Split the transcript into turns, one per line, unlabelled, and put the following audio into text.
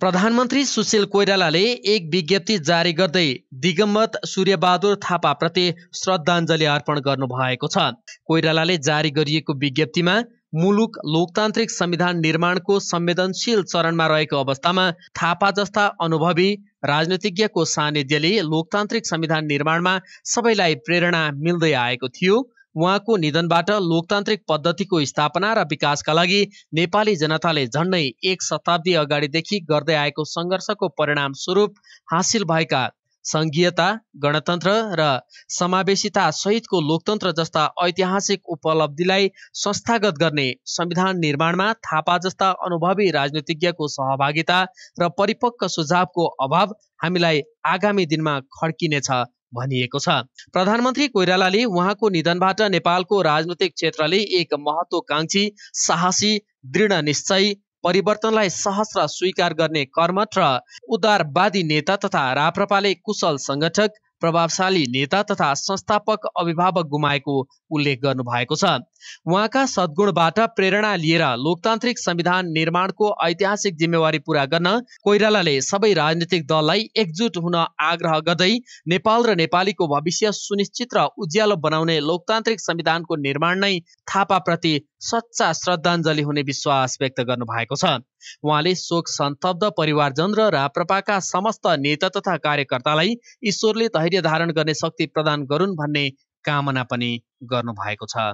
प्रधानमन्त्री सुशील कोइरालाले एक विज्ञप्ति जारी गर्दै दिगम्बत सूर्यबहादुर थापाप्रति श्रद्धाञ्जली अर्पण गर्नुभएको छ कोइरालाले जारी गरिएको विज्ञप्तिमा मुलुक लोकतान्त्रिक संविधान निर्माणको संवेदनशील चरणमा रहेको अवस्थामा थापा जस्ता अनुभवी राजनीतिज्ञको सानिध्यले लोकतान्त्रिक संविधान निर्माणमा सबैलाई प्रेरणा मिल्दै आएको थियो उहाँको निधनबाट लोकतान्त्रिक पद्धतिको स्थापना र विकासका लागि नेपाली जनताले झन्डै एक शताब्दी अगाडिदेखि गर्दै आएको सङ्घर्षको परिणाम स्वरूप हासिल भएका सङ्घीयता गणतन्त्र र समावेशिता सहितको लोकतन्त्र जस्ता ऐतिहासिक उपलब्धिलाई संस्थागत गर्ने संविधान निर्माणमा थापा जस्ता अनुभवी राजनीतिज्ञको सहभागिता र परिपक्व सुझावको अभाव हामीलाई आगामी दिनमा खड्किनेछ भनिएको छ प्रधानमन्त्री कोइरालाले उहाँको निधनबाट नेपालको राजनैतिक क्षेत्रले एक महत्वकांक्षी साहसी दृढ निश्चय परिवर्तनलाई र स्वीकार गर्ने कर्मठ र उदारवादी नेता तथा राप्रपाले कुशल सङ्गठक प्रभावशाली नेता तथा संस्थापक अभिभावक गुमाएको उल्लेख गर्नु भएको छ उहाँका सद्गुणबाट प्रेरणा लिएर लोकतान्त्रिक संविधान निर्माणको ऐतिहासिक जिम्मेवारी पूरा गर्न कोइरालाले सबै राजनीतिक दललाई एकजुट हुन आग्रह गर्दै नेपाल र नेपालीको भविष्य सुनिश्चित र उज्यालो बनाउने लोकतान्त्रिक संविधानको निर्माण नै थापाप्रति सच्चा श्रद्धाञ्जली हुने विश्वास व्यक्त गर्नु भएको छ उहाँले शोक सन्तब्ध परिवारजन र राप्रपाका समस्त नेता तथा कार्यकर्तालाई ईश्वरले धैर्य धारण गर्ने शक्ति प्रदान गरून् भन्ने कामना पनि गर्नुभएको छ